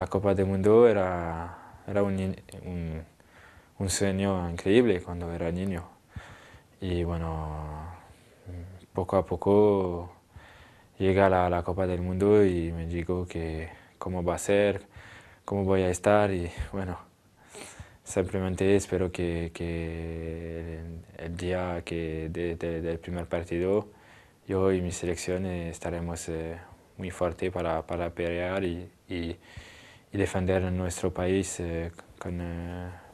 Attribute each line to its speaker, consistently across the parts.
Speaker 1: La Copa del Mundo era, un, sueño increíble cuando era niño. Y bueno, poco a poco llega la, la Copa del Mundo y me digo que cómo va a ser, cómo voy a estar y bueno. Simplemente espero que, el día que del primer partido yo y mi selección eh, estaremos eh, muy fuertes para, pelear y, defender nuestro país eh, con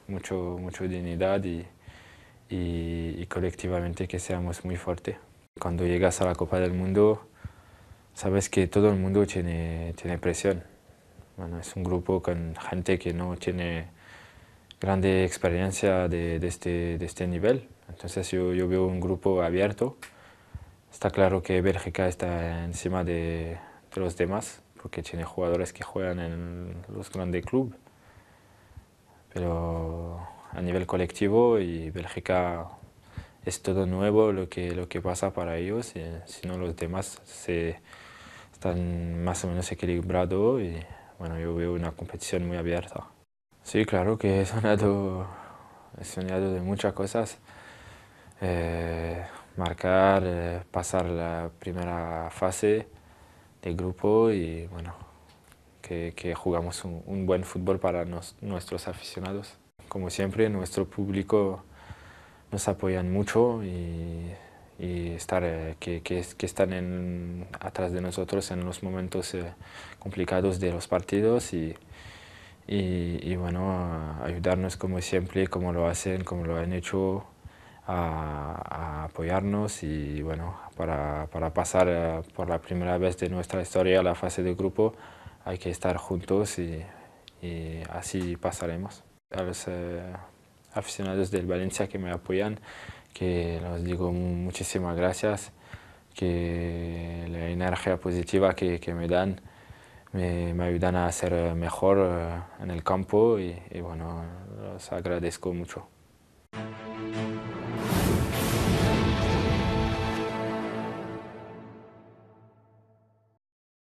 Speaker 1: mucho, mucho dignidad y, colectivamente que seamos muy fuertes. Cuando llegas a la Copa del Mundo, sabes que todo el mundo tiene, tiene presión. Bueno, es un grupo con gente que no tiene grande experiencia este, de, este, nivel. Entonces yo, veo un grupo abierto. Está claro que Bélgica está encima de, los demás porque tiene jugadores que juegan en los grandes clubes. Pero a nivel colectivo y Bélgica es todo nuevo lo que, lo que pasa para ellos, si no los demás se, están más o menos equilibrados y bueno, yo veo una competición muy abierta. Sí, claro que he soñado, de muchas cosas. Eh, marcar, eh, pasar la primera fase del grupo y bueno, que, que jugamos un, buen fútbol para nuestros aficionados. Como siempre, nuestro público nos apoyan mucho y, estar, eh, que, que, que, están en, atrás de nosotros en los momentos complicados de los partidos y y, bueno, ayudarnos como siempre, como lo hacen, como lo han hecho, a, apoyarnos y bueno, para, para, pasar eh, por la primera vez de nuestra historia a la fase de grupo hay que estar juntos y, así pasaremos. A los eh, aficionados del Valencia que me apoyan, que les digo muchísimas gracias, que la energía positiva que, que me dan, eh, me, ayudan a ser mejor eh, en el campo y, y bueno, los agradezco mucho.